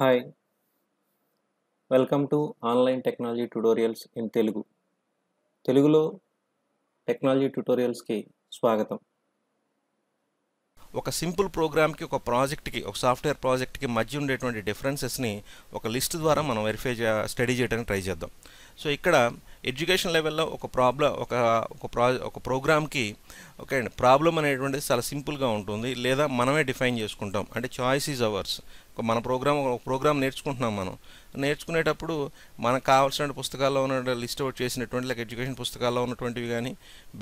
hi welcome to online technology tutorials in Telugu తెలుగులో technology ట్యుటోరియల్స్కి స్వాగతం ఒక సింపుల్ ప్రోగ్రామ్కి ఒక ప్రాజెక్ట్కి ఒక సాఫ్ట్వేర్ ప్రాజెక్ట్కి మధ్య ఉండేటువంటి డిఫరెన్సెస్ని ఒక లిస్ట్ ద్వారా మనం వెరిఫై స్టడీ చేయడానికి ట్రై చేద్దాం సో ఇక్కడ ఎడ్యుకేషన్ లెవెల్లో ఒక ప్రాబ్లం ఒక ఒక ప్రా ఒక ప్రోగ్రామ్కి ఓకే అండి ప్రాబ్లం అనేటువంటిది చాలా సింపుల్గా ఉంటుంది లేదా మనమే డిఫైన్ చేసుకుంటాం అంటే చాయిస్ ఈజ్ అవర్స్ మన ప్రోగ్రామ్ ఒక ప్రోగ్రామ్ నేర్చుకుంటున్నాం మనం నేర్చుకునేటప్పుడు మనకు కావాల్సిన పుస్తకాల్లో ఉన్న లిస్ట్ అవుట్ చేసినటువంటి లైక్ ఎడ్యుకేషన్ పుస్తకాల్లో ఉన్నటువంటివి కానీ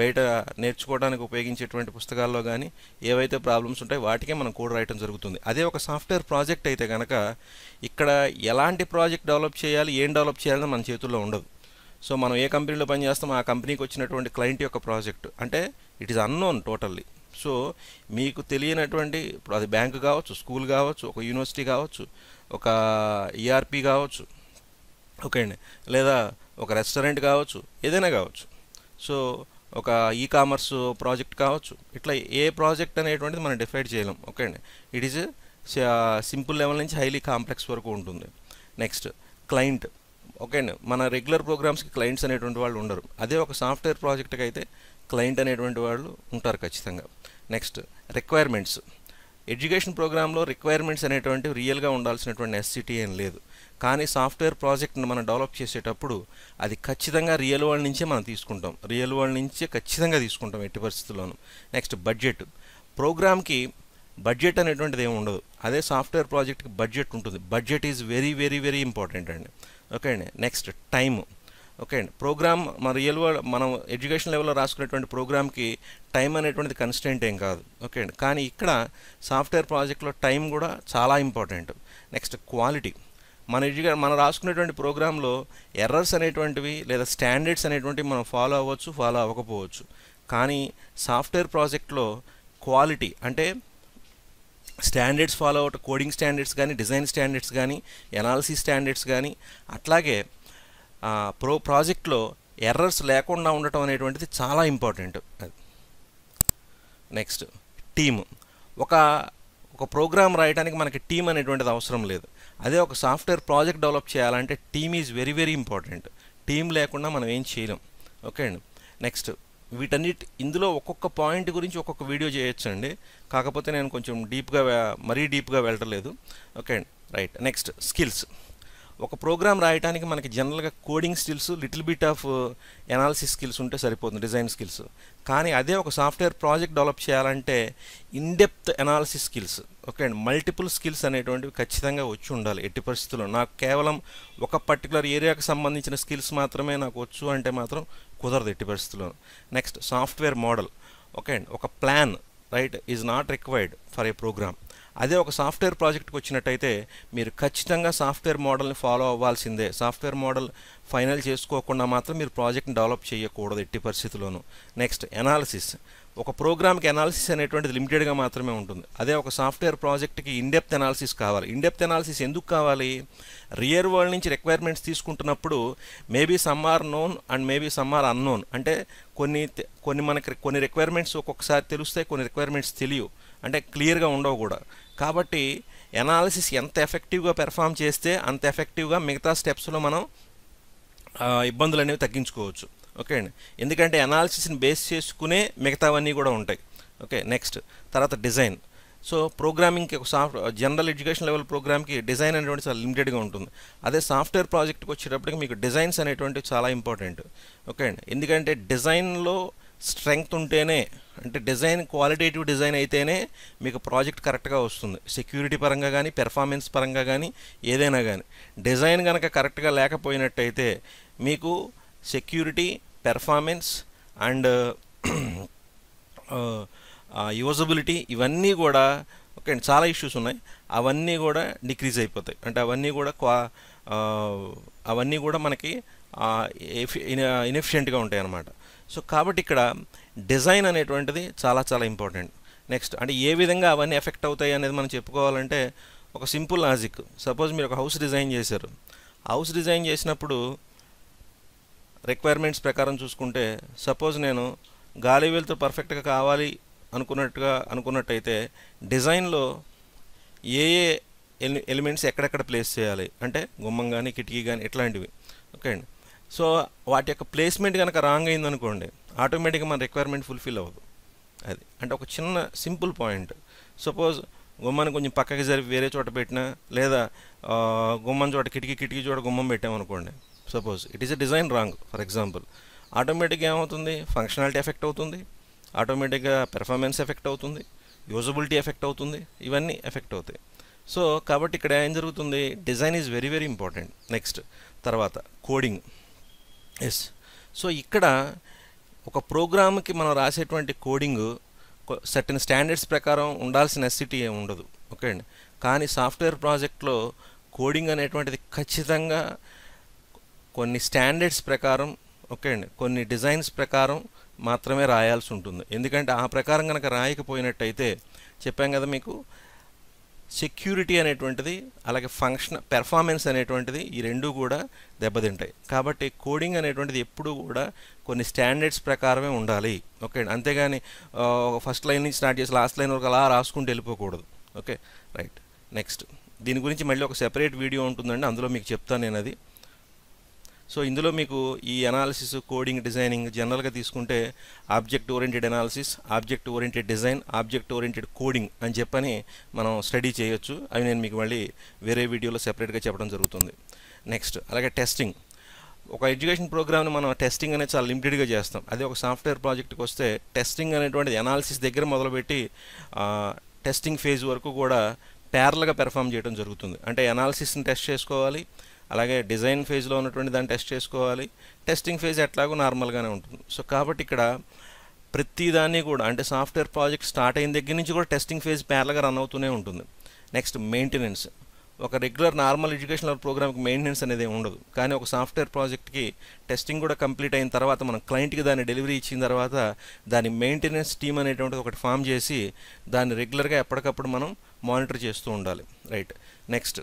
బయట నేర్చుకోవడానికి ఉపయోగించేటువంటి పుస్తకాల్లో కానీ ఏవైతే ప్రాబ్లమ్స్ ఉంటాయో వాటికే మనం కోడ్ రాయటం జరుగుతుంది అదే ఒక సాఫ్ట్వేర్ ప్రాజెక్ట్ అయితే కనుక ఇక్కడ ఎలాంటి ప్రాజెక్ట్ డెవలప్ చేయాలి ఏం డెవలప్ చేయాలని మన చేతుల్లో ఉండదు సో మనం ఏ కంపెనీలో పనిచేస్తామో ఆ కంపెనీకి వచ్చినటువంటి క్లయింట్ యొక్క ప్రాజెక్ట్ అంటే it is unknown totally so మీకు తెలియనటువంటి ఇప్పుడు అది బ్యాంకు కావచ్చు స్కూల్ కావచ్చు ఒక యూనివర్సిటీ కావచ్చు ఒక ఈఆర్పి e కావచ్చు ఓకే అండి లేదా ఒక రెస్టారెంట్ కావచ్చు ఏదైనా కావచ్చు సో ఒక ఈ కామర్స్ ప్రాజెక్ట్ కావచ్చు ఇట్లా ఏ ప్రాజెక్ట్ అనేటువంటిది మనం డిఫైడ్ చేయలేం ఓకే అండి ఇట్ ఈజ్ సింపుల్ లెవెల్ నుంచి హైలీ కాంప్లెక్స్ వరకు ఉంటుంది నెక్స్ట్ క్లయింట్ ఓకే అండి మన రెగ్యులర్ ప్రోగ్రామ్స్కి క్లయింట్స్ అనేటువంటి వాళ్ళు ఉండరు అదే ఒక సాఫ్ట్వేర్ ప్రాజెక్ట్కి అయితే క్లయింట్ అనేటువంటి వాళ్ళు ఉంటారు ఖచ్చితంగా నెక్స్ట్ రిక్వైర్మెంట్స్ ఎడ్యుకేషన్ ప్రోగ్రాంలో రిక్వైర్మెంట్స్ అనేటువంటివి రియల్గా ఉండాల్సినటువంటి ఎస్సిటీ ఏం లేదు కానీ సాఫ్ట్వేర్ ప్రాజెక్ట్ని మనం డెవలప్ చేసేటప్పుడు అది ఖచ్చితంగా రియల్ వరల్డ్ నుంచే మనం తీసుకుంటాం రియల్ వరల్డ్ నుంచే ఖచ్చితంగా తీసుకుంటాం ఎట్టి పరిస్థితుల్లోనూ నెక్స్ట్ బడ్జెట్ ప్రోగ్రామ్కి బడ్జెట్ అనేటువంటిది ఏమి ఉండదు అదే సాఫ్ట్వేర్ ప్రాజెక్ట్కి బడ్జెట్ ఉంటుంది budget is very very very important అండి ఓకే అండి నెక్స్ట్ టైము ఓకే అండి ప్రోగ్రామ్ మన రియల్ వరల్డ్ మనం ఎడ్యుకేషన్ లెవెల్లో రాసుకునేటువంటి ప్రోగ్రామ్కి టైం అనేటువంటిది కన్స్టెంట్ ఏం కాదు ఓకే అండి కానీ ఇక్కడ సాఫ్ట్వేర్ ప్రాజెక్ట్లో టైం కూడా చాలా ఇంపార్టెంట్ నెక్స్ట్ క్వాలిటీ మన ఎడ్యుకే మనం రాసుకునేటువంటి ప్రోగ్రాంలో ఎర్రర్స్ అనేటువంటివి లేదా స్టాండర్డ్స్ అనేటువంటివి మనం ఫాలో అవ్వచ్చు ఫాలో అవ్వకపోవచ్చు కానీ సాఫ్ట్వేర్ ప్రాజెక్ట్లో క్వాలిటీ అంటే స్టాండర్డ్స్ ఫాలో అవట కోడింగ్ స్టాండర్డ్స్ కానీ డిజైన్ స్టాండర్డ్స్ కానీ ఎనాలిసిస్ స్టాండర్డ్స్ కానీ అట్లాగే ప్రో ప్రాజెక్ట్లో ఎర్రర్స్ లేకుండా ఉండటం అనేటువంటిది చాలా ఇంపార్టెంట్ నెక్స్ట్ టీమ్ ఒక ఒక ప్రోగ్రామ్ రాయడానికి మనకి టీం అనేటువంటిది అవసరం లేదు అదే ఒక సాఫ్ట్వేర్ ప్రాజెక్ట్ డెవలప్ చేయాలంటే team is very very important team లేకుండా మనం ఏం చేయలేం ఓకే అండి నెక్స్ట్ వీటన్నిటి ఇందులో ఒక్కొక్క పాయింట్ గురించి ఒక్కొక్క వీడియో చేయొచ్చండి కాకపోతే నేను కొంచెం డీప్గా మరీ డీప్గా లేదు ఓకే అండి రైట్ నెక్స్ట్ స్కిల్స్ ఒక ప్రోగ్రామ్ రాయడానికి మనకి జనరల్గా coding skills little bit of analysis uh, skills ఉంటే సరిపోతుంది డిజైన్ స్కిల్స్ కానీ అదే ఒక సాఫ్ట్వేర్ ప్రాజెక్ట్ డెవలప్ చేయాలంటే ఇన్డెప్త్ ఎనాలిసిస్ స్కిల్స్ ఓకే అండి మల్టిపుల్ స్కిల్స్ అనేటువంటివి ఖచ్చితంగా వచ్చి ఉండాలి ఎట్టి పరిస్థితుల్లో నాకు కేవలం ఒక పర్టికులర్ ఏరియాకు సంబంధించిన స్కిల్స్ మాత్రమే నాకు వచ్చు అంటే మాత్రం కుదరదు ఎట్టి పరిస్థితుల్లో నెక్స్ట్ సాఫ్ట్వేర్ మోడల్ ఓకే అండి ఒక plan right is not required for a program అదే ఒక సాఫ్ట్వేర్ ప్రాజెక్ట్కి వచ్చినట్టయితే మీరు ఖచ్చితంగా సాఫ్ట్వేర్ మోడల్ని ఫాలో అవ్వాల్సిందే సాఫ్ట్వేర్ మోడల్ ఫైనల్ చేసుకోకుండా మాత్రం మీరు ప్రాజెక్ట్ని డెవలప్ చేయకూడదు ఎట్టి పరిస్థితుల్లోనూ నెక్స్ట్ ఎనాలిసిస్ ఒక ప్రోగ్రామ్కి ఎనాలిసిస్ అనేటువంటిది లిమిటెడ్గా మాత్రమే ఉంటుంది అదే ఒక సాఫ్ట్వేర్ ప్రాజెక్ట్కి ఇన్డెప్త్ ఎనాలిసిస్ కావాలి ఇన్డెప్త్ ఎనాలిసిస్ ఎందుకు కావాలి రియర్ వరల్డ్ నుంచి రిక్వైర్మెంట్స్ తీసుకుంటున్నప్పుడు maybe some are known and maybe some are unknown అంటే కొన్ని కొన్ని మనకి కొన్ని రిక్వైర్మెంట్స్ ఒక్కొక్కసారి తెలుస్తాయి కొన్ని రిక్వైర్మెంట్స్ తెలియవు అంటే క్లియర్గా ఉండవు కూడా కాబట్టి ఎనాలిసిస్ ఎంత ఎఫెక్టివ్గా పెర్ఫామ్ చేస్తే అంత ఎఫెక్టివ్గా మిగతా స్టెప్స్లో మనం ఇబ్బందులు అనేవి తగ్గించుకోవచ్చు ఓకే అండి ఎందుకంటే ఎనాలిసిస్ని బేస్ చేసుకునే మిగతావన్నీ కూడా ఉంటాయి ఓకే నెక్స్ట్ తర్వాత డిజైన్ సో ప్రోగ్రామింగ్కి ఒక సాఫ్ట్ జనరల్ ఎడ్యుకేషన్ లెవెల్ ప్రోగ్రామ్కి డిజైన్ అనేటువంటి చాలా లిమిటెడ్గా ఉంటుంది అదే సాఫ్ట్వేర్ ప్రాజెక్ట్కి వచ్చేటప్పటికి మీకు డిజైన్స్ అనేటువంటివి చాలా ఇంపార్టెంట్ ఓకే అండి ఎందుకంటే డిజైన్లో స్ట్రెంగ్త్ ఉంటేనే అంటే డిజైన్ క్వాలిటేటివ్ డిజైన్ అయితేనే మీకు ప్రాజెక్ట్ కరెక్ట్గా వస్తుంది సెక్యూరిటీ పరంగా కానీ పెర్ఫార్మెన్స్ పరంగా కానీ ఏదైనా కానీ డిజైన్ కనుక కరెక్ట్గా లేకపోయినట్టయితే మీకు సెక్యూరిటీ పెర్ఫార్మెన్స్ అండ్ యూజబిలిటీ ఇవన్నీ కూడా ఓకే చాలా ఇష్యూస్ ఉన్నాయి అవన్నీ కూడా డిక్రీజ్ అయిపోతాయి అంటే అవన్నీ కూడా క్వా అవన్నీ కూడా మనకి ఇన్ఎఫిషియెంట్గా ఉంటాయి అన్నమాట సో కాబట్టి ఇక్కడ డిజైన్ అనేటువంటిది చాలా చాలా ఇంపార్టెంట్ నెక్స్ట్ అంటే ఏ విధంగా అవన్నీ ఎఫెక్ట్ అవుతాయి అనేది మనం చెప్పుకోవాలంటే ఒక సింపుల్ లాజిక్ సపోజ్ మీరు ఒక హౌస్ డిజైన్ చేశారు హౌస్ డిజైన్ చేసినప్పుడు రిక్వైర్మెంట్స్ ప్రకారం చూసుకుంటే సపోజ్ నేను గాలి వెలుతురు పర్ఫెక్ట్గా కావాలి అనుకున్నట్టుగా అనుకున్నట్టయితే డిజైన్లో ఏ ఏ ఎలిమెంట్స్ ఎక్కడెక్కడ ప్లేస్ చేయాలి అంటే గుమ్మం కానీ కిటికీ కానీ ఇట్లాంటివి ఓకే అండి సో వాటి యొక్క ప్లేస్మెంట్ కనుక రాంగ్ అయిందనుకోండి ఆటోమేటిక్గా మన రిక్వైర్మెంట్ ఫుల్ఫిల్ అవ్వదు అది అంటే ఒక చిన్న సింపుల్ పాయింట్ సపోజ్ గుమ్మాన్ని కొంచెం పక్కకి జరిపి వేరే చోట పెట్టినా లేదా గుమ్మం చోట కిటికీ కిటికీ చోట గుమ్మం పెట్టామనుకోండి suppose it is a design wrong for example ఆటోమేటిక్గా ఏమవుతుంది ఫంక్షనాలిటీ ఎఫెక్ట్ అవుతుంది ఆటోమేటిక్గా పెర్ఫార్మెన్స్ ఎఫెక్ట్ అవుతుంది యూజబిలిటీ ఎఫెక్ట్ అవుతుంది ఇవన్నీ ఎఫెక్ట్ అవుతాయి సో కాబట్టి ఇక్కడ ఏం జరుగుతుంది design is very very important next తర్వాత కోడింగ్ ఎస్ సో ఇక్కడ ఒక ప్రోగ్రామ్కి మనం రాసేటువంటి కోడింగ్ సర్టెన్ స్టాండర్డ్స్ ప్రకారం ఉండాల్సిన ఎస్సిటీ e ఏమి ఉండదు ఓకే అండి కానీ సాఫ్ట్వేర్ ప్రాజెక్ట్లో కోడింగ్ అనేటువంటిది ఖచ్చితంగా కొన్ని స్టాండర్డ్స్ ప్రకారం ఓకే అండి కొన్ని డిజైన్స్ ప్రకారం మాత్రమే రాయాల్సి ఉంటుంది ఎందుకంటే ఆ ప్రకారం కనుక రాయకపోయినట్టయితే చెప్పాం కదా మీకు సెక్యూరిటీ అనేటువంటిది అలాగే ఫంక్షన్ పెర్ఫార్మెన్స్ అనేటువంటిది ఈ రెండు కూడా దెబ్బతింటాయి కాబట్టి కోడింగ్ అనేటువంటిది ఎప్పుడూ కూడా కొన్ని స్టాండర్డ్స్ ప్రకారమే ఉండాలి ఓకే అంతేగాని ఫస్ట్ లైన్ నుంచి స్టార్ట్ చేసి లాస్ట్ లైన్ వరకు అలా రాసుకుంటూ వెళ్ళిపోకూడదు ఓకే రైట్ నెక్స్ట్ దీని గురించి మళ్ళీ ఒక సెపరేట్ వీడియో ఉంటుందండి అందులో మీకు చెప్తాను నేను అది సో ఇందులో మీకు ఈ అనాలిసిస్ కోడింగ్ డిజైనింగ్ జనరల్గా తీసుకుంటే object oriented analysis object oriented design object oriented coding అని చెప్పని మనం స్టడీ చేయొచ్చు అవి నేను మీకు మళ్ళీ వేరే వీడియోలో సెపరేట్గా చెప్పడం జరుగుతుంది నెక్స్ట్ అలాగే టెస్టింగ్ ఒక ఎడ్యుకేషన్ ప్రోగ్రామ్ని మనం టెస్టింగ్ అనేది చాలా లిమిటెడ్గా చేస్తాం అదే ఒక సాఫ్ట్వేర్ ప్రాజెక్ట్కి వస్తే టెస్టింగ్ అనేటువంటిది అనాలిసిస్ దగ్గర మొదలుపెట్టి టెస్టింగ్ ఫేజ్ వరకు కూడా ప్యారల్గా పెర్ఫామ్ చేయడం జరుగుతుంది అంటే అనాలిసిస్ని టెస్ట్ చేసుకోవాలి అలాగే డిజైన్ ఫేజ్లో ఉన్నటువంటి దాన్ని టెస్ట్ చేసుకోవాలి టెస్టింగ్ ఫేజ్ ఎట్లాగో నార్మల్గానే ఉంటుంది సో కాబట్టి ఇక్కడ ప్రతిదాన్ని కూడా అంటే సాఫ్ట్వేర్ ప్రాజెక్ట్ స్టార్ట్ అయిన దగ్గర నుంచి కూడా టెస్టింగ్ ఫేజ్ ప్యారల్గా రన్ అవుతూనే ఉంటుంది నెక్స్ట్ మెయింటెనెన్స్ ఒక రెగ్యులర్ నార్మల్ ఎడ్యుకేషనల్ ప్రోగ్రామ్కి మెయింటెనెన్స్ అనేది ఉండదు కానీ ఒక సాఫ్ట్వేర్ ప్రాజెక్ట్కి టెస్టింగ్ కూడా కంప్లీట్ అయిన తర్వాత మనం క్లయింట్కి దాన్ని డెలివరీ ఇచ్చిన తర్వాత దాని మెయింటెనెన్స్ టీమ్ అనేటువంటిది ఒకటి ఫామ్ చేసి దాన్ని రెగ్యులర్గా ఎప్పటికప్పుడు మనం మానిటర్ చేస్తూ ఉండాలి రైట్ నెక్స్ట్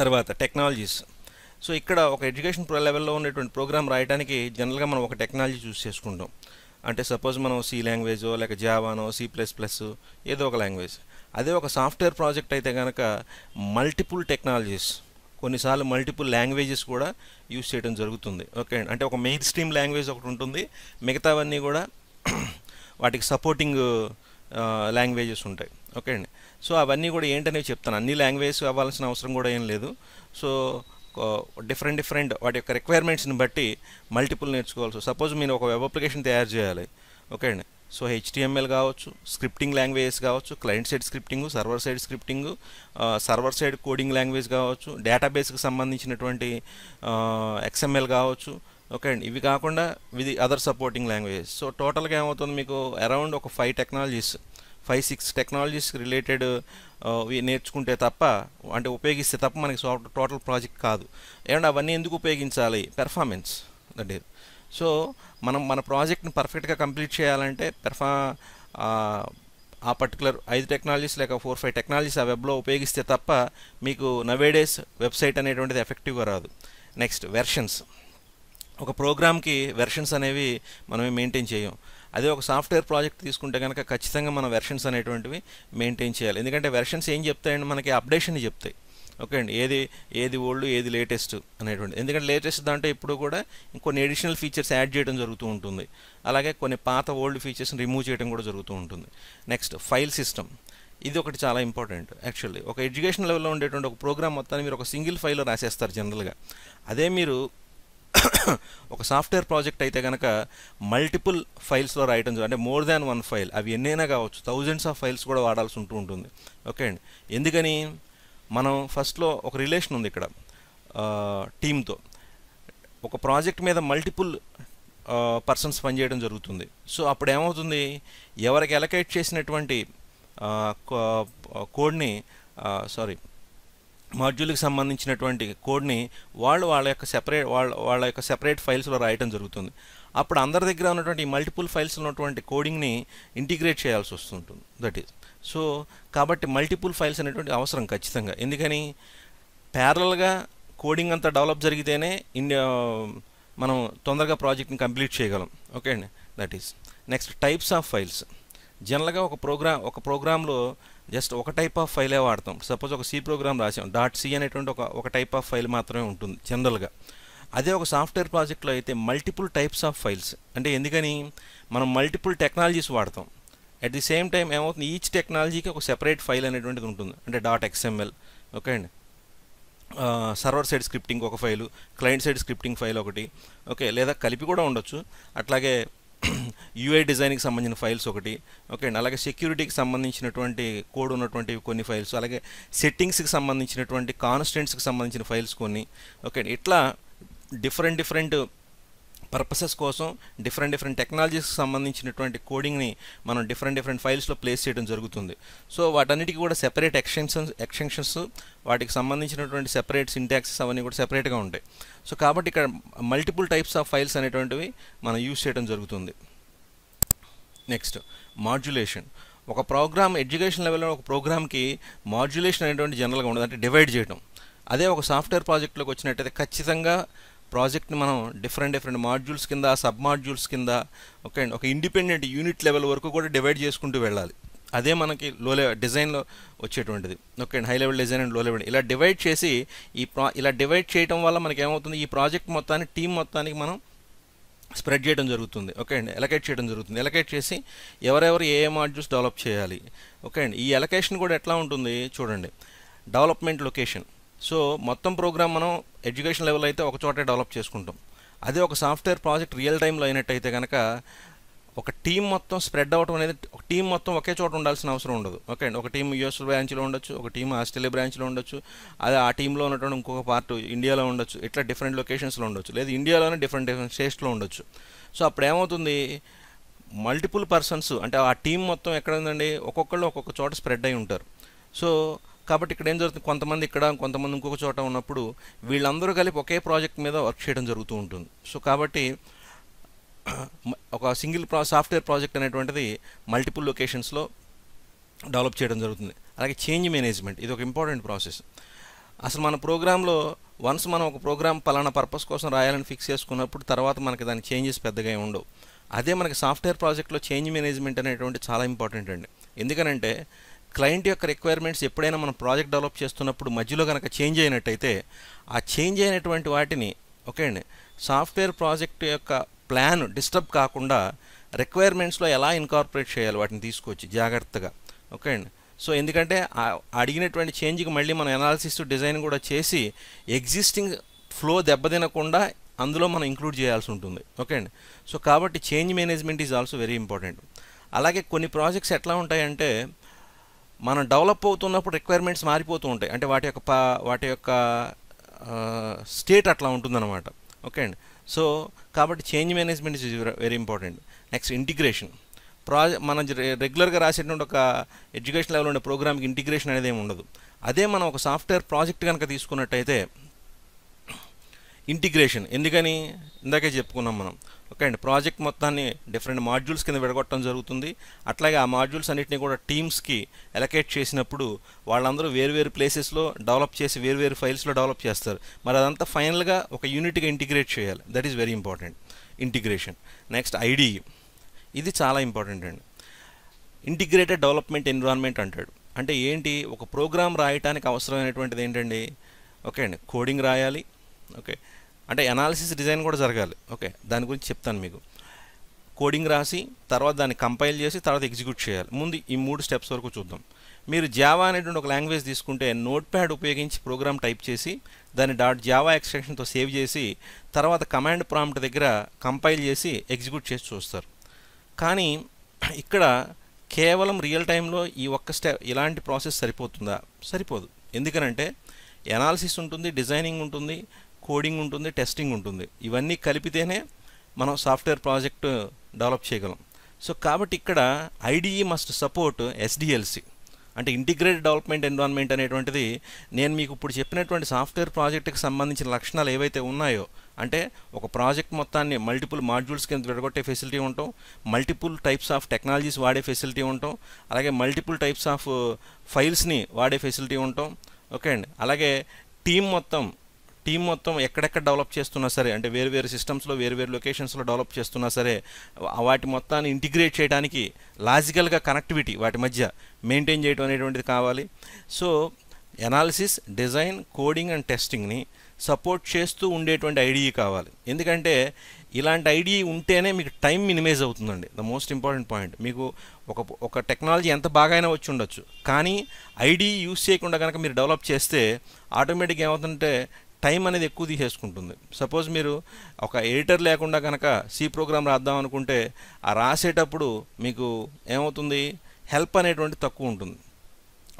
తర్వాత టెక్నాలజీస్ సో ఇక్కడ ఒక ఎడ్యుకేషన్ ప్రో లెవెల్లో ఉండేటువంటి ప్రోగ్రామ్ రాయడానికి జనరల్గా మనం ఒక టెక్నాలజీ చూస్ చేసుకుంటాం అంటే సపోజ్ మనం సి లాంగ్వేజ్ లేక జావానో సి ప్లస్ ప్లస్ ఏదో ఒక లాంగ్వేజ్ అదే ఒక సాఫ్ట్వేర్ ప్రాజెక్ట్ అయితే కనుక మల్టిపుల్ టెక్నాలజీస్ కొన్నిసార్లు మల్టిపుల్ లాంగ్వేజెస్ కూడా యూజ్ చేయడం జరుగుతుంది ఓకే అంటే ఒక మెయిన్ స్ట్రీమ్ లాంగ్వేజ్ ఒకటి ఉంటుంది మిగతావన్నీ కూడా వాటికి సపోర్టింగ్ లాంగ్వేజెస్ ఉంటాయి ఓకే అండి సో అవన్నీ కూడా ఏంటనేవి చెప్తాను అన్ని లాంగ్వేజ్ అవ్వాల్సిన అవసరం కూడా ఏం లేదు సో డిఫరెంట్ డిఫరెంట్ వాటి యొక్క రిక్వైర్మెంట్స్ని బట్టి మల్టిపుల్ నేర్చుకోవాల్సి సపోజ్ మీరు ఒక వెబ్ అప్లికేషన్ తయారు చేయాలి ఓకే అండి సో హెచ్టిఎంఎల్ కావచ్చు స్క్రిప్టింగ్ లాంగ్వేజెస్ కావచ్చు client side scripting server side scripting server side coding language కావచ్చు డేటాబేస్కి సంబంధించినటువంటి ఎక్స్ఎంఎల్ కావచ్చు ఓకే అండి ఇవి కాకుండా with other supporting languages so టోటల్గా ఏమవుతుంది మీకు అరౌండ్ ఒక five technologies five six technologies related నేర్చుకుంటే తప్ప అంటే ఉపయోగిస్తే తప్ప మనకి సాఫ్ట్వేర్ టోటల్ ప్రాజెక్ట్ కాదు ఏమంటే అవన్నీ ఎందుకు ఉపయోగించాలి పెర్ఫార్మెన్స్ దట్ ఈ సో మనం మన ప్రాజెక్ట్ని పర్ఫెక్ట్గా కంప్లీట్ చేయాలంటే పెర్ఫా ఆ పర్టికులర్ ఐదు టెక్నాలజీస్ లేక ఫోర్ ఫైవ్ టెక్నాలజీస్ ఆ వెబ్లో ఉపయోగిస్తే తప్ప మీకు నవేడేస్ వెబ్సైట్ అనేటువంటిది ఎఫెక్టివ్గా రాదు నెక్స్ట్ వెర్షన్స్ ఒక ప్రోగ్రామ్కి వెర్షన్స్ అనేవి మనమే మెయింటైన్ చేయం అదే ఒక సాఫ్ట్వేర్ ప్రాజెక్ట్ తీసుకుంటే కనుక ఖచ్చితంగా మన వెర్షన్స్ అనేటువంటివి మెయింటైన్ చేయాలి ఎందుకంటే వెర్షన్స్ ఏం చెప్తాయండి మనకి అప్డేషన్ చెప్తాయి ఓకే అండి ఏది ఏది ఓల్డ్ ఏది లేటెస్ట్ అనేటువంటి ఎందుకంటే లేటెస్ట్ దాంట్లో ఇప్పుడు కూడా కొన్ని అడిషనల్ ఫీచర్స్ యాడ్ చేయడం జరుగుతూ ఉంటుంది అలాగే కొన్ని పాత ఓల్డ్ ఫీచర్స్ని రిమూవ్ చేయడం కూడా జరుగుతూ ఉంటుంది నెక్స్ట్ ఫైల్ సిస్టమ్ ఇది ఒకటి చాలా ఇంపార్టెంట్ యాక్చువల్లీ ఒక ఎడ్యుకేషన్ లెవెల్లో ఉండేటువంటి ఒక ప్రోగ్రామ్ మొత్తాన్ని మీరు ఒక సింగిల్ ఫైల్లో రాసేస్తారు జనరల్గా అదే మీరు ఒక సాఫ్ట్వేర్ ప్రాజెక్ట్ అయితే కనుక మల్టిపుల్ ఫైల్స్లో రాయటం అంటే మోర్ దాన్ వన్ ఫైల్ అవి ఎన్నైనా కావచ్చు థౌజండ్స్ ఆఫ్ ఫైల్స్ కూడా వాడాల్సి ఉంటూ ఉంటుంది ఓకే అండి ఎందుకని మనం ఫస్ట్లో ఒక రిలేషన్ ఉంది ఇక్కడ టీమ్తో ఒక ప్రాజెక్ట్ మీద మల్టిపుల్ పర్సన్స్ పనిచేయడం జరుగుతుంది సో అప్పుడు ఏమవుతుంది ఎవరికి ఎలకేట్ చేసినటువంటి కోడ్ని సారీ మాడ్యూల్కి సంబంధించినటువంటి కోడ్ని వాళ్ళు వాళ్ళ యొక్క సెపరేట్ వాళ్ళ వాళ్ళ యొక్క సెపరేట్ ఫైల్స్లో రాయటం జరుగుతుంది అప్పుడు అందరి దగ్గర ఉన్నటువంటి మల్టిపుల్ ఫైల్స్ ఉన్నటువంటి కోడింగ్ని ఇంటిగ్రేట్ చేయాల్సి వస్తుంటుంది దట్ ఈజ్ సో కాబట్టి మల్టిపుల్ ఫైల్స్ అనేటువంటి అవసరం ఖచ్చితంగా ఎందుకని ప్యారల్గా కోడింగ్ అంతా డెవలప్ జరిగితేనే ఇండియా మనం తొందరగా ప్రాజెక్ట్ని కంప్లీట్ చేయగలం ఓకే అండి that is next types of files జనరల్గా ఒక ప్రోగ్రామ్ ఒక ప్రోగ్రాంలో జస్ట్ ఒక టైప్ ఆఫ్ ఫైలే వాడతాం సపోజ్ ఒక సి ప్రోగ్రామ్ రాసాం డాట్ సి అనేటువంటి ఒక ఒక టైప్ ఆఫ్ ఫైల్ మాత్రమే ఉంటుంది జనరల్గా అదే ఒక సాఫ్ట్వేర్ ప్రాజెక్ట్లో అయితే మల్టిపుల్ టైప్స్ ఆఫ్ ఫైల్స్ అంటే ఎందుకని మనం మల్టిపుల్ టెక్నాలజీస్ వాడతాం అట్ ది సేమ్ టైం ఏమవుతుంది ఈచ్ టెక్నాలజీకి ఒక సెపరేట్ ఫైల్ అనేటువంటిది ఉంటుంది అంటే డాట్ ఎక్స్ఎంఎల్ ఓకే అండి సర్వర్ సైడ్ స్క్రిప్టింగ్ ఒక file client side scripting file ఒకటి ఓకే లేదా కలిపి కూడా ఉండొచ్చు అట్లాగే యూఐ డిజైన్కి సంబంధించిన ఫైల్స్ ఒకటి ఓకే అండి అలాగే సెక్యూరిటీకి సంబంధించినటువంటి కోడ్ ఉన్నటువంటి కొన్ని ఫైల్స్ అలాగే సెట్టింగ్స్కి సంబంధించినటువంటి కాన్స్టెంట్స్కి సంబంధించిన ఫైల్స్ కొన్ని ఓకే ఇట్లా డిఫరెంట్ డిఫరెంట్ పర్పసెస్ కోసం డిఫరెంట్ డిఫరెంట్ టెక్నాలజీస్కి సంబంధించినటువంటి కోడింగ్ని మనం డిఫరెంట్ డిఫరెంట్ ఫైల్స్లో ప్లేస్ చేయడం జరుగుతుంది సో వాటన్నిటికీ కూడా సెపరేట్ ఎక్స్టెన్షన్స్ ఎక్స్టెన్షన్స్ వాటికి సంబంధించినటువంటి సెపరేట్ సింటాక్సెస్ అవన్నీ కూడా సెపరేట్గా ఉంటాయి సో కాబట్టి ఇక్కడ మల్టిపుల్ టైప్స్ ఆఫ్ ఫైల్స్ అనేటువంటివి మనం యూజ్ చేయడం జరుగుతుంది నెక్స్ట్ మాడ్యులేషన్ ఒక ప్రోగ్రామ్ ఎడ్యుకేషన్ లెవెల్లో ఒక ప్రోగ్రామ్కి మాడ్యులేషన్ అనేటువంటి జనరల్గా ఉండదు అంటే డివైడ్ చేయడం అదే ఒక సాఫ్ట్వేర్ ప్రాజెక్ట్లోకి వచ్చినట్టయితే ఖచ్చితంగా ప్రాజెక్ట్ని మనం డిఫరెంట్ డిఫరెంట్ మాడ్యూల్స్ కింద సబ్ మాడ్యూల్స్ కింద ఓకే ఒక ఇండిపెండెంట్ యూనిట్ లెవెల్ వరకు కూడా డివైడ్ చేసుకుంటూ వెళ్ళాలి అదే మనకి లో లెవెల్ డిజైన్లో వచ్చేటువంటిది ఓకే అండి high level design and low level ఇలా డివైడ్ చేసి ఈ ప్రా ఇలా డివైడ్ చేయడం వల్ల మనకి ఏమవుతుంది ఈ ప్రాజెక్ట్ మొత్తాన్ని టీం మొత్తానికి మనం స్ప్రెడ్ చేయడం జరుగుతుంది ఓకే అండి ఎలకేట్ చేయడం జరుగుతుంది ఎలకేట్ చేసి ఎవరెవరు ఏ మాడ్యూల్స్ డెవలప్ చేయాలి ఓకే అండి ఈ ఎలకేషన్ కూడా ఎట్లా ఉంటుంది చూడండి డెవలప్మెంట్ లొకేషన్ సో మొత్తం ప్రోగ్రామ్ మనం ఎడ్యుకేషన్ లెవెల్ అయితే ఒక చోటే డెవలప్ చేసుకుంటాం అదే ఒక సాఫ్ట్వేర్ ప్రాజెక్ట్ రియల్ టైంలో అయినట్టయితే కనుక ఒక టీం మొత్తం స్ప్రెడ్ అవటం అనేది ఒక టీం మొత్తం ఒకే చోట ఉండాల్సిన అవసరం ఉండదు ఓకే అండి ఒక టీం యూఎస్ బ్రాంచ్లో ఉండొచ్చు ఒక టీం ఆస్ట్రేలియా బ్రాంచ్లో ఉండొచ్చు అదే ఆ టీంలో ఉన్నటువంటి ఇంకొక పార్ట్ ఇండియాలో ఉండొచ్చు ఇట్లా డిఫరెంట్ లొకేషన్స్లో ఉండొచ్చు లేదు ఇండియాలోనే డిఫరెంట్ డిఫరెంట్ స్టేట్స్లో ఉండొచ్చు సో అప్పుడు ఏమవుతుంది మల్టిపుల్ పర్సన్స్ అంటే ఆ టీం మొత్తం ఎక్కడ ఉందండి ఒక్కొక్కళ్ళు ఒక్కొక్క చోట స్ప్రెడ్ అయి ఉంటారు సో కాబట్టి ఇక్కడ ఏం జరుగుతుంది కొంతమంది ఇక్కడ కొంతమంది ఇంకొక చోట ఉన్నప్పుడు వీళ్ళందరూ కలిపి ఒకే ప్రాజెక్ట్ మీద వర్క్ చేయడం జరుగుతూ ఉంటుంది సో కాబట్టి ఒక సింగిల్ ప్రా సాఫ్ట్వేర్ ప్రాజెక్ట్ అనేటువంటిది మల్టిపుల్ లొకేషన్స్లో డెవలప్ చేయడం జరుగుతుంది అలాగే చేంజ్ మేనేజ్మెంట్ ఇది ఒక ఇంపార్టెంట్ ప్రాసెస్ అసలు మన ప్రోగ్రాంలో వన్స్ మనం ఒక ప్రోగ్రామ్ పలానా పర్పస్ కోసం రాయాలని ఫిక్స్ చేసుకున్నప్పుడు తర్వాత మనకి దాని చేంజెస్ పెద్దగా ఉండవు అదే మనకి సాఫ్ట్వేర్ ప్రాజెక్ట్లో చేంజ్ మేనేజ్మెంట్ అనేటువంటి చాలా ఇంపార్టెంట్ అండి ఎందుకనంటే క్లయింట్ యొక్క రిక్వైర్మెంట్స్ ఎప్పుడైనా మనం ప్రాజెక్ట్ డెవలప్ చేస్తున్నప్పుడు మధ్యలో కనుక చేంజ్ అయినట్టయితే ఆ చేంజ్ అయినటువంటి వాటిని ఓకే అండి సాఫ్ట్వేర్ ప్రాజెక్ట్ యొక్క ప్లాన్ డిస్టర్బ్ కాకుండా రిక్వైర్మెంట్స్లో ఎలా ఇన్కార్పొరేట్ చేయాలి వాటిని తీసుకొచ్చి జాగ్రత్తగా ఓకే అండి సో ఎందుకంటే అడిగినటువంటి చేంజ్కి మళ్ళీ మనం ఎనాలిసిస్ డిజైన్ కూడా చేసి ఎగ్జిస్టింగ్ ఫ్లో దెబ్బతినకుండా అందులో మనం ఇంక్లూడ్ చేయాల్సి ఉంటుంది ఓకే అండి సో కాబట్టి change management is also very important అలాగే కొన్ని ప్రాజెక్ట్స్ ఎట్లా ఉంటాయంటే మనం డెవలప్ అవుతున్నప్పుడు రిక్వైర్మెంట్స్ మారిపోతూ ఉంటాయి అంటే వాటి యొక్క వాటి యొక్క స్టేట్ అట్లా ఉంటుందన్నమాట ఓకే అండి సో కాబట్టి change management is very important next integration ప్రాజె మనం రెగ్యులర్గా రాసేటువంటి ఒక ఎడ్యుకేషన్ లెవెల్ ఉండే ప్రోగ్రామ్కి ఇంటిగ్రేషన్ అనేది ఏమి ఉండదు అదే మనం ఒక సాఫ్ట్వేర్ ప్రాజెక్ట్ కనుక తీసుకున్నట్టయితే ఇంటిగ్రేషన్ ఎందుకని ఇందాకే చెప్పుకున్నాం మనం ఓకే అండి ప్రాజెక్ట్ మొత్తాన్ని డిఫరెంట్ మాడ్యూల్స్ కింద విడగొట్టడం జరుగుతుంది అట్లాగే ఆ మాడ్యూల్స్ అన్నింటినీ కూడా టీమ్స్కి ఎలకేట్ చేసినప్పుడు వాళ్ళందరూ వేరువేరు ప్లేసెస్లో డెవలప్ చేసి వేరువేరు ఫైల్స్లో డెవలప్ చేస్తారు మరి అదంతా ఫైనల్గా ఒక యూనిట్గా ఇంటిగ్రేట్ చేయాలి that is very important integration next IDE ఇది చాలా ఇంపార్టెంట్ అండి ఇంటిగ్రేటెడ్ డెవలప్మెంట్ ఎన్విరాన్మెంట్ అంటాడు అంటే ఏంటి ఒక ప్రోగ్రామ్ రాయటానికి అవసరమైనటువంటిది ఏంటండి ఓకే అండి కోడింగ్ రాయాలి ఓకే అంటే అనాలిసిస్ డిజైన్ కూడా జరగాలి ఓకే దాని గురించి చెప్తాను మీకు కోడింగ్ రాసి తర్వాత దాన్ని కంపైల్ చేసి తర్వాత ఎగ్జిక్యూట్ చేయాలి ముందు ఈ మూడు స్టెప్స్ వరకు చూద్దాం మీరు జావా అనేటువంటి ఒక లాంగ్వేజ్ తీసుకుంటే నోట్ ప్యాడ్ ఉపయోగించి ప్రోగ్రామ్ టైప్ చేసి దాన్ని డాట్ జావా ఎక్స్ట్రాక్షన్తో సేవ్ చేసి తర్వాత కమాండ్ ప్రాంప్ట్ దగ్గర కంపైల్ చేసి ఎగ్జిక్యూట్ చేసి చూస్తారు కానీ ఇక్కడ కేవలం రియల్ టైంలో ఈ ఒక్క స్టెప్ ఇలాంటి ప్రాసెస్ సరిపోతుందా సరిపోదు ఎందుకనంటే ఎనాలిసిస్ ఉంటుంది డిజైనింగ్ ఉంటుంది కోడింగ్ ఉంటుంది టెస్టింగ్ ఉంటుంది ఇవన్నీ కలిపితేనే మనం సాఫ్ట్వేర్ ప్రాజెక్ట్ డెవలప్ చేయగలం సో కాబట్టి ఇక్కడ ఐడిఈ మస్ట్ సపోర్ట్ ఎస్డిఎల్సి అంటే ఇంటిగ్రేటెడ్ డెవలప్మెంట్ ఎన్వాన్మెంట్ అనేటువంటిది నేను మీకు ఇప్పుడు చెప్పినటువంటి సాఫ్ట్వేర్ ప్రాజెక్ట్కి సంబంధించిన లక్షణాలు ఏవైతే ఉన్నాయో అంటే ఒక ప్రాజెక్ట్ మొత్తాన్ని మల్టిపుల్ మాడ్యూల్స్ కింద విడగొట్టే ఫెసిలిటీ ఉంటాం మల్టిపుల్ టైప్స్ ఆఫ్ టెక్నాలజీస్ వాడే ఫెసిలిటీ ఉంటాం అలాగే మల్టిపుల్ టైప్స్ ఆఫ్ ఫైల్స్ని వాడే ఫెసిలిటీ ఉంటాం ఓకే అండి అలాగే టీం మొత్తం టీం మొత్తం ఎక్కడెక్కడ డెవలప్ చేస్తున్నా సరే అంటే వేరు వేరు సిస్టమ్స్లో వేరు వేరు లొకేషన్స్లో డెవలప్ చేస్తున్నా సరే వాటి మొత్తాన్ని ఇంటిగ్రేట్ చేయడానికి లాజికల్గా కనెక్టివిటీ వాటి మధ్య మెయింటైన్ చేయడం అనేటువంటిది కావాలి so analysis design coding and టెస్టింగ్ని సపోర్ట్ చేస్తూ ఉండేటువంటి ఐడిఈ కావాలి ఎందుకంటే ఇలాంటి ఐడిఈ ఉంటేనే మీకు టైం మినిమైజ్ అవుతుందండి ద మోస్ట్ ఇంపార్టెంట్ పాయింట్ మీకు ఒక ఒక టెక్నాలజీ ఎంత బాగా అయినా వచ్చి ఉండొచ్చు కానీ ఐడి యూస్ చేయకుండా కనుక మీరు డెవలప్ చేస్తే ఆటోమేటిక్గా ఏమవుతుందంటే టైం అనేది ఎక్కువ తీసేసుకుంటుంది సపోజ్ మీరు ఒక ఎడిటర్ లేకుండా కనుక సి ప్రోగ్రామ్ రాద్దాం అనుకుంటే ఆ రాసేటప్పుడు మీకు ఏమవుతుంది హెల్ప్ అనేటువంటి తక్కువ ఉంటుంది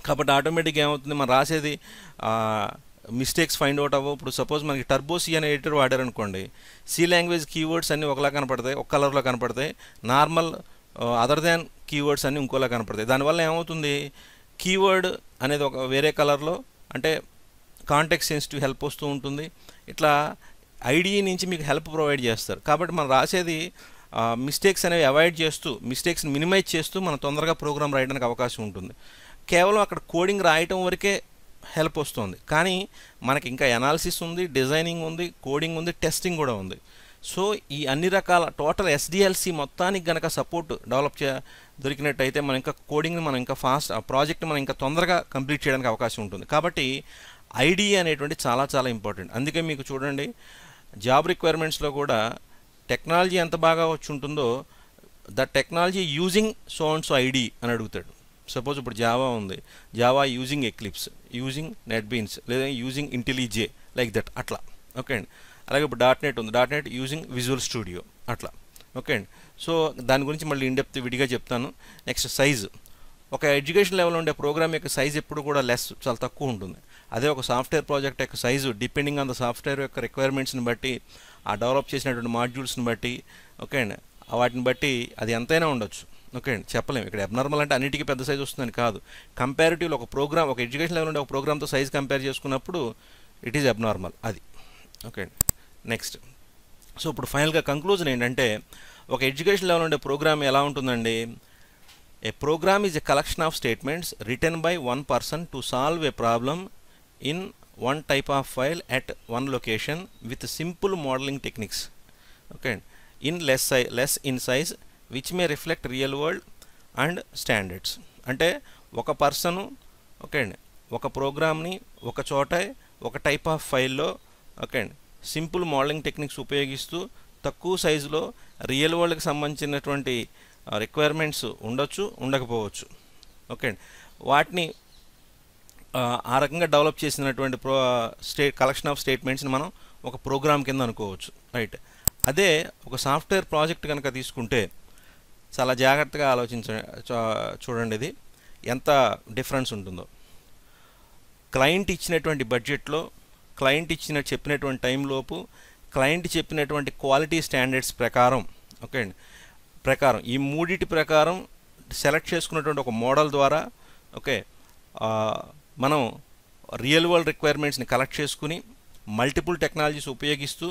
కాబట్టి ఆటోమేటిక్గా ఏమవుతుంది మనం రాసేది మిస్టేక్స్ ఫైండ్ అవుట్ అవ్వవు ఇప్పుడు సపోజ్ మనకి టర్బో సి అనే ఎడిటర్ వాడారనుకోండి సి లాంగ్వేజ్ కీవర్డ్స్ అన్నీ ఒకలా కనపడతాయి ఒక కలర్లో కనపడతాయి నార్మల్ అదర్ దాన్ కీవర్డ్స్ అన్నీ ఇంకోలా కనపడతాయి దానివల్ల ఏమవుతుంది కీవర్డ్ అనేది ఒక వేరే కలర్లో అంటే కాంటాక్ట్ సెన్స్ టు హెల్ప్ వస్తూ ఉంటుంది ఇట్లా ఐడి నుంచి మీకు హెల్ప్ ప్రొవైడ్ చేస్తారు కాబట్టి మనం రాసేది మిస్టేక్స్ అనేవి అవాయిడ్ చేస్తూ మిస్టేక్స్ని మినిమైజ్ చేస్తూ మనం తొందరగా ప్రోగ్రామ్ రాయడానికి అవకాశం ఉంటుంది కేవలం అక్కడ కోడింగ్ రాయటం వరకే హెల్ప్ వస్తుంది కానీ మనకి ఇంకా ఎనాలిసిస్ ఉంది డిజైనింగ్ ఉంది కోడింగ్ ఉంది టెస్టింగ్ కూడా ఉంది సో ఈ అన్ని రకాల టోటల్ ఎస్డిఎల్సి మొత్తానికి కనుక సపోర్ట్ డెవలప్ చే దొరికినట్టయితే మనం ఇంకా కోడింగ్ని మనం ఇంకా ఫాస్ట్ ఆ ప్రాజెక్ట్ మనం ఇంకా తొందరగా కంప్లీట్ చేయడానికి అవకాశం ఉంటుంది కాబట్టి ఐడి అనేటువంటి చాలా చాలా ఇంపార్టెంట్ అందుకే మీకు చూడండి జాబ్ రిక్వైర్మెంట్స్లో కూడా టెక్నాలజీ ఎంత బాగా వచ్చి ఉంటుందో the technology using so so IDE అని అడుగుతాడు సపోజ్ ఇప్పుడు జావా ఉంది Java using Eclipse using NetBeans లేదా యూజింగ్ ఇంటెలిజే లైక్ దట్ అట్లా ఓకే అండి అలాగే ఇప్పుడు డాట్ నెట్ ఉంది dot net using Visual Studio అట్లా ఓకే అండి సో దాని గురించి మళ్ళీ ఇండెప్త్ విడిగా చెప్తాను నెక్స్ట్ సైజు ఒక ఎడ్యుకేషన్ లెవెల్ ఉండే ప్రోగ్రామ్ యొక్క సైజ్ ఎప్పుడు కూడా లెస్ చాలా తక్కువ ఉంటుంది అదే ఒక సాఫ్ట్వేర్ ప్రాజెక్ట్ యొక్క size depending on the software యొక్క రిక్వైర్మెంట్స్ని బట్టి ఆ డెవలప్ చేసినటువంటి మాడ్యూల్స్ని బట్టి ఓకే అండి వాటిని బట్టి అది ఎంతైనా ఉండొచ్చు ఓకే అండి చెప్పలేము ఇక్కడ అబ్నార్మల్ అంటే అన్నిటికీ పెద్ద సైజ్ వస్తుందని కాదు కంపారిటివ్లో ఒక ప్రోగ్రామ్ ఒక ఎడ్యుకేషన్ లెవెల్ ఉండే ఒక ప్రోగ్రామ్తో సైజ్ కంపేర్ చేసుకున్నప్పుడు ఇట్ ఈజ్ అబ్నార్మల్ అది ఓకే అండి నెక్స్ట్ సో ఇప్పుడు ఫైనల్గా కంక్లూజన్ ఏంటంటే ఒక ఎడ్యుకేషన్ లెవెల్ ఉండే ప్రోగ్రామ్ ఎలా ఉంటుందండి a program is a collection of statements written by one person to solve a problem in one type of file at one location with simple modeling techniques okay in less size less in size which may reflect real world and standards అంటే ఒక person okay అండి ఒక ప్రోగ్రామ్ని ఒక చోట ఒక type of ఫైల్లో okay అండి సింపుల్ మోడలింగ్ టెక్నిక్స్ ఉపయోగిస్తూ తక్కువ సైజులో రియల్ వరల్డ్కి సంబంధించినటువంటి రిక్వైర్మెంట్స్ ఉండొచ్చు ఉండకపోవచ్చు ఓకే అండి వాటిని ఆ రకంగా డెవలప్ చేసినటువంటి ప్రో స్టేట్ కలెక్షన్ ఆఫ్ స్టేట్మెంట్స్ని మనం ఒక ప్రోగ్రామ్ కింద అనుకోవచ్చు రైట్ అదే ఒక సాఫ్ట్వేర్ ప్రాజెక్ట్ కనుక తీసుకుంటే చాలా జాగ్రత్తగా ఆలోచించ చూడండి ఇది ఎంత డిఫరెన్స్ ఉంటుందో క్లయింట్ ఇచ్చినటువంటి బడ్జెట్లో క్లయింట్ ఇచ్చిన చెప్పినటువంటి టైంలోపు క్లయింట్ చెప్పినటువంటి క్వాలిటీ స్టాండర్డ్స్ ప్రకారం ఓకే అండి ప్రకారం ఈ మూడిటి ప్రకారం సెలెక్ట్ చేసుకున్నటువంటి ఒక మోడల్ ద్వారా ఓకే మనం రియల్ వరల్డ్ రిక్వైర్మెంట్స్ని కలెక్ట్ చేసుకుని మల్టిపుల్ టెక్నాలజీస్ ఉపయోగిస్తూ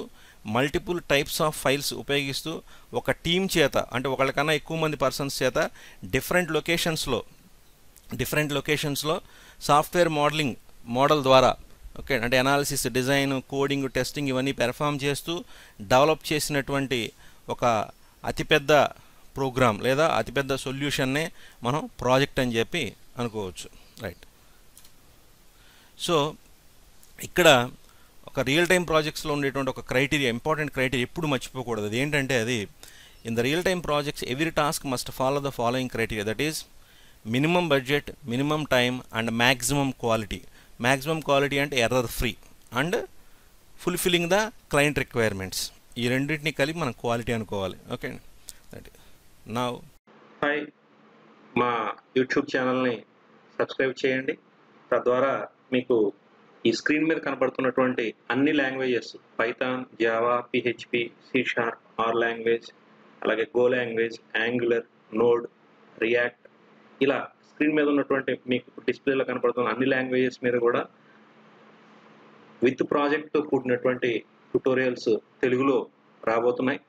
మల్టిపుల్ టైప్స్ ఆఫ్ ఫైల్స్ ఉపయోగిస్తూ ఒక టీం చేత అంటే ఒకళ్ళకన్నా ఎక్కువ మంది పర్సన్స్ చేత డిఫరెంట్ లొకేషన్స్లో డిఫరెంట్ లొకేషన్స్లో సాఫ్ట్వేర్ మోడలింగ్ మోడల్ ద్వారా ఓకే అంటే అనాలిసిస్ డిజైన్ కోడింగ్ టెస్టింగ్ ఇవన్నీ పెర్ఫామ్ చేస్తూ డెవలప్ చేసినటువంటి ఒక అతిపెద్ద ప్రోగ్రామ్ లేదా అతిపెద్ద సొల్యూషన్నే మనం ప్రాజెక్ట్ అని చెప్పి అనుకోవచ్చు రైట్ సో ఇక్కడ ఒక రియల్ టైం ప్రాజెక్ట్స్లో ఉండేటువంటి ఒక క్రైటీరియా ఇంపార్టెంట్ క్రైటీరియా ఎప్పుడు మర్చిపోకూడదు అది ఏంటంటే అది in the real time projects every task must follow the following criteria that is minimum budget minimum time and maximum quality maximum quality అంటే error free and fulfilling the client requirements ఈ రెండింటిని కలిపి మనం క్వాలిటీ అనుకోవాలి okay that నా hi మా YouTube ఛానల్ని subscribe చేయండి తద్వారా మీకు ఈ స్క్రీన్ మీద కనబడుతున్నటువంటి అన్ని languages Python Java PHP C sharp R language అలాగే Go language Angular Node react ఇలా స్క్రీన్ మీద ఉన్నటువంటి మీకు డిస్ప్లేలో కనపడుతున్న అన్ని లాంగ్వేజెస్ మీద కూడా విత్ ప్రాజెక్ట్తో కూడినటువంటి ట్యుటోరియల్స్ తెలుగులో రాబోతున్నాయి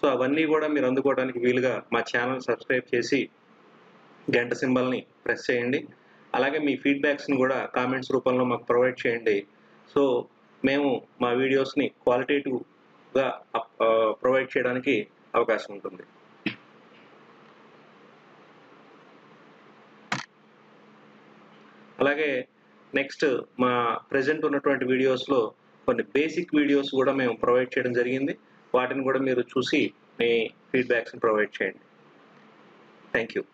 సో అవన్నీ కూడా మీరు అందుకోవడానికి వీలుగా మా ఛానల్ సబ్స్క్రైబ్ చేసి గంట సింబల్ని ప్రెస్ చేయండి అలాగే మీ ఫీడ్బ్యాక్స్ని కూడా కామెంట్స్ రూపంలో మాకు ప్రొవైడ్ చేయండి సో మేము మా వీడియోస్ని క్వాలిటేటివ్గా ప్రొవైడ్ చేయడానికి అవకాశం ఉంటుంది అలాగే నెక్స్ట్ మా ప్రజెంట్ ఉన్నటువంటి వీడియోస్లో కొన్ని బేసిక్ వీడియోస్ కూడా మేము ప్రొవైడ్ చేయడం జరిగింది వాటిని కూడా మీరు చూసి మీ ఫీడ్బ్యాక్స్ని ప్రొవైడ్ చేయండి థ్యాంక్ యూ